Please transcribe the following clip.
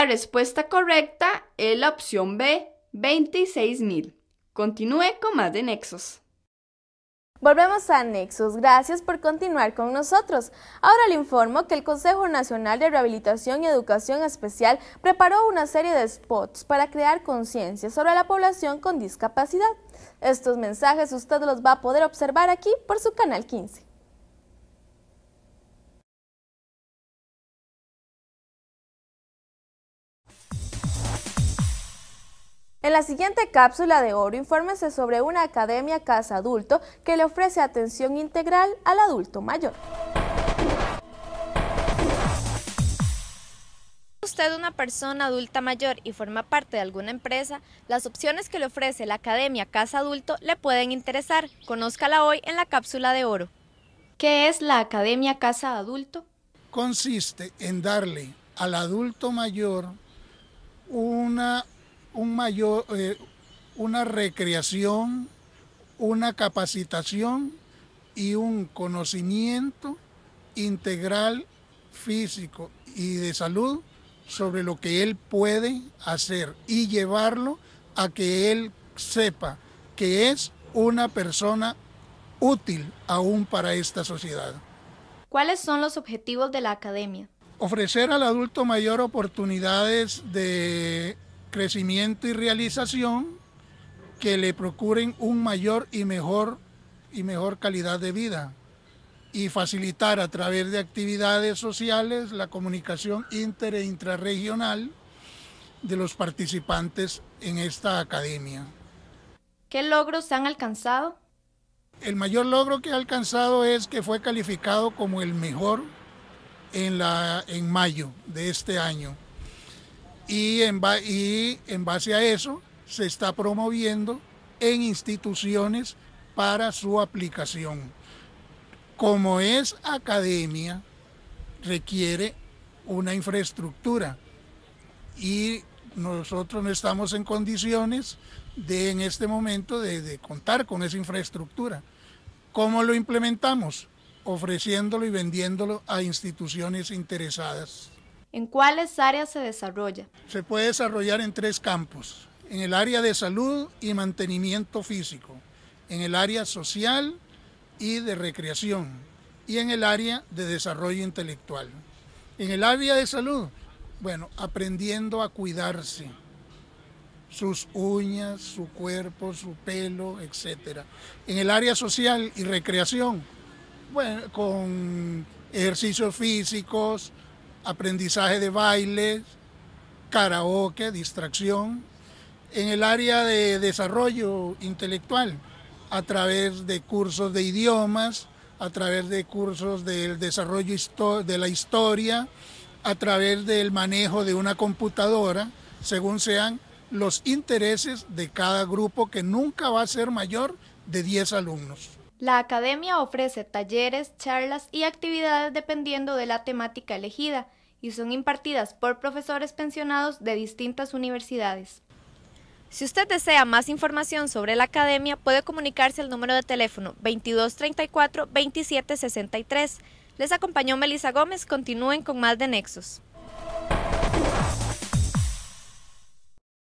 La respuesta correcta es la opción B, 26.000. Continúe con más de Nexos. Volvemos a Nexos, gracias por continuar con nosotros. Ahora le informo que el Consejo Nacional de Rehabilitación y Educación Especial preparó una serie de spots para crear conciencia sobre la población con discapacidad. Estos mensajes usted los va a poder observar aquí por su canal 15. En la siguiente cápsula de oro, infórmese sobre una academia casa adulto que le ofrece atención integral al adulto mayor. usted una persona adulta mayor y forma parte de alguna empresa, las opciones que le ofrece la Academia Casa Adulto le pueden interesar. Conózcala hoy en la cápsula de oro. ¿Qué es la Academia Casa Adulto? Consiste en darle al adulto mayor una un mayor, eh, una recreación, una capacitación y un conocimiento integral físico y de salud sobre lo que él puede hacer y llevarlo a que él sepa que es una persona útil aún para esta sociedad. ¿Cuáles son los objetivos de la academia? Ofrecer al adulto mayor oportunidades de crecimiento y realización que le procuren un mayor y mejor y mejor calidad de vida y facilitar a través de actividades sociales la comunicación inter e intrarregional de los participantes en esta academia. ¿Qué logros han alcanzado? El mayor logro que ha alcanzado es que fue calificado como el mejor la, en mayo de este año y en, y en base a eso se está promoviendo en instituciones para su aplicación. Como es academia, requiere una infraestructura y nosotros no estamos en condiciones de en este momento de, de contar con esa infraestructura. ¿Cómo lo implementamos? Ofreciéndolo y vendiéndolo a instituciones interesadas. ¿En cuáles áreas se desarrolla? Se puede desarrollar en tres campos, en el área de salud y mantenimiento físico, en el área social y de recreación, y en el área de desarrollo intelectual. En el área de salud, bueno, aprendiendo a cuidarse, sus uñas, su cuerpo, su pelo, etc. En el área social y recreación, bueno, con ejercicios físicos, aprendizaje de bailes, karaoke, distracción, en el área de desarrollo intelectual, a través de cursos de idiomas, a través de cursos del desarrollo de la historia, a través del manejo de una computadora, según sean los intereses de cada grupo que nunca va a ser mayor de 10 alumnos. La academia ofrece talleres, charlas y actividades dependiendo de la temática elegida y son impartidas por profesores pensionados de distintas universidades. Si usted desea más información sobre la academia, puede comunicarse al número de teléfono 2234-2763. Les acompañó Melisa Gómez. Continúen con más de Nexos.